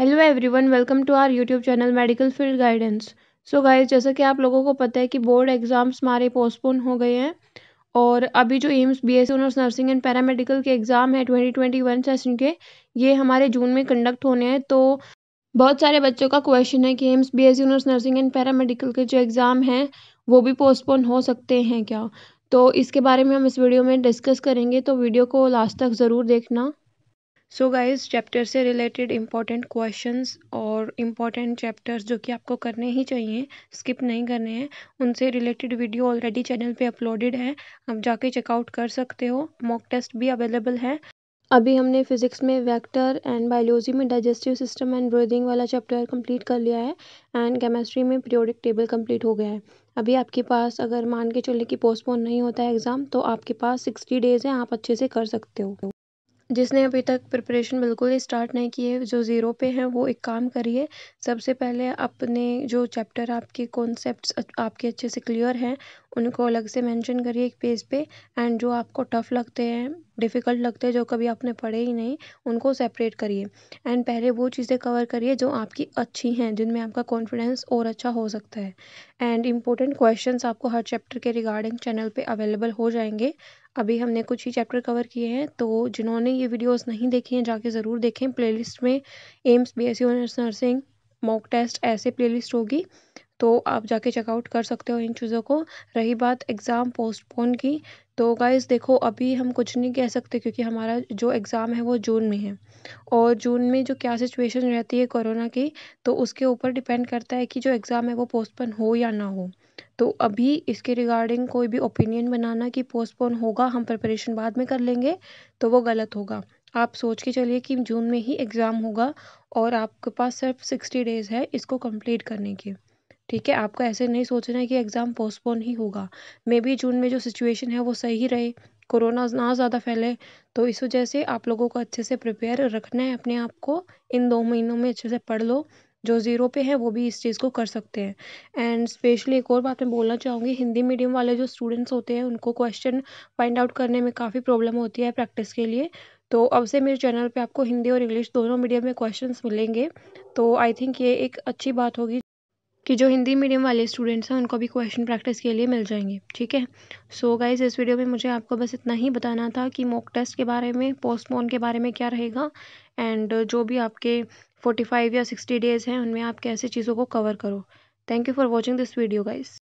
hello everyone welcome to our YouTube channel medical field guidance so guys जैसा कि आप लोगों को पता है कि बोर्ड एग्ज़ाम्स हमारे पोस्टपोन हो गए हैं और अभी जो AIIMS B S honours nursing and paramedical के एग्ज़ाम है ट्वेंटी ट्वेंटी वन सेशन के ये हमारे जून में कंडक्ट होने हैं तो बहुत सारे बच्चों का क्वेश्चन है कि AIIMS B S honours nursing and paramedical के जो एग्ज़ाम हैं वो भी पोस्टपोन हो सकते हैं क्या तो इसके बारे में हम इस वीडियो में डिस्कस करेंगे तो वीडियो को लास्ट तक ज़रूर देखना सो गाइस चैप्टर से रिलेटेड इंपॉर्टेंट क्वेश्चंस और इम्पॉर्टेंट चैप्टर्स जो कि आपको करने ही चाहिए स्किप नहीं करने हैं उनसे रिलेटेड वीडियो ऑलरेडी चैनल पे अपलोडेड है आप जाके चेकआउट कर सकते हो मॉक टेस्ट भी अवेलेबल है अभी हमने फिजिक्स में वेक्टर एंड बायोलॉजी में डाइजेस्टिव सिस्टम एंड ब्रीदिंग वाला चैप्टर कंप्लीट कर लिया है एंड केमिस्ट्री में पीरियोडिक टेबल कंप्लीट हो गया है अभी आपके पास अगर मान के चले कि पोस्टपोन नहीं होता है एग्ज़ाम तो आपके पास सिक्सटी डेज़ हैं आप अच्छे से कर सकते हो जिसने अभी तक प्रिपरेशन बिल्कुल ही स्टार्ट नहीं की है जो ज़ीरो पे हैं वो एक काम करिए सबसे पहले अपने जो चैप्टर आपके कॉन्सेप्ट आपके अच्छे से क्लियर हैं उनको अलग से मेंशन करिए एक पेज पे एंड जो आपको टफ़ लगते हैं डिफ़िकल्ट लगते हैं जो कभी आपने पढ़े ही नहीं उनको सेपरेट करिए एंड पहले वो चीज़ें कवर करिए जो आपकी अच्छी हैं जिनमें आपका कॉन्फिडेंस और अच्छा हो सकता है एंड इम्पोर्टेंट क्वेश्चंस आपको हर चैप्टर के रिगार्डिंग चैनल पे अवेलेबल हो जाएंगे अभी हमने कुछ ही चैप्टर कवर किए हैं तो जिन्होंने ये वीडियोस नहीं देखी हैं जाके ज़रूर देखें प्लेलिस्ट में AIIMS BSc S nursing mock test ऐसे प्लेलिस्ट होगी तो आप जाके चेकआउट कर सकते हो इन चीज़ों को रही बात एग्ज़ाम पोस्टपोन की तो गाइस देखो अभी हम कुछ नहीं कह सकते क्योंकि हमारा जो एग्ज़ाम है वो जून में है और जून में जो क्या सिचुएशन रहती है कोरोना की तो उसके ऊपर डिपेंड करता है कि जो एग्ज़ाम है वो पोस्टपोन हो या ना हो तो अभी इसके रिगार्डिंग कोई भी ओपिनियन बनाना कि पोस्टपोन होगा हम प्रिपरेशन बाद में कर लेंगे तो वो गलत होगा आप सोच के चलिए कि जून में ही एग्ज़ाम होगा और आपके पास सिर्फ सिक्सटी डेज़ है इसको कंप्लीट करने के ठीक है आपको ऐसे नहीं सोचना है कि एग्ज़ाम पोस्टपोन ही होगा मे बी जून में जो सिचुएशन है वो सही रहे कोरोना ना ज़्यादा फैले तो इस वजह से आप लोगों को अच्छे से प्रिपेयर रखना है अपने आप को इन दो महीनों में अच्छे से पढ़ लो जो ज़ीरो पे हैं वो भी इस चीज़ को कर सकते हैं एंड स्पेशली एक और बात मैं बोलना चाहूँगी हिंदी मीडियम वाले जो स्टूडेंट्स होते हैं उनको क्वेश्चन फाइंड आउट करने में काफ़ी प्रॉब्लम होती है प्रैक्टिस के लिए तो अब से मेरे चैनल पे आपको हिंदी और इंग्लिश दोनों मीडियम में क्वेश्चंस मिलेंगे तो आई थिंक ये एक अच्छी बात होगी कि जो हिंदी मीडियम वाले स्टूडेंट्स हैं उनको भी क्वेश्चन प्रैक्टिस के लिए मिल जाएंगे ठीक है सो गाइज़ इस वीडियो में मुझे आपको बस इतना ही बताना था कि मॉक टेस्ट के बारे में पोस्टपोन के बारे में क्या रहेगा एंड जो भी आपके फोर्टी फाइव या सिक्सटी डेज़ हैं उनमें आप कैसे चीज़ों को कवर करो thank you for watching this video guys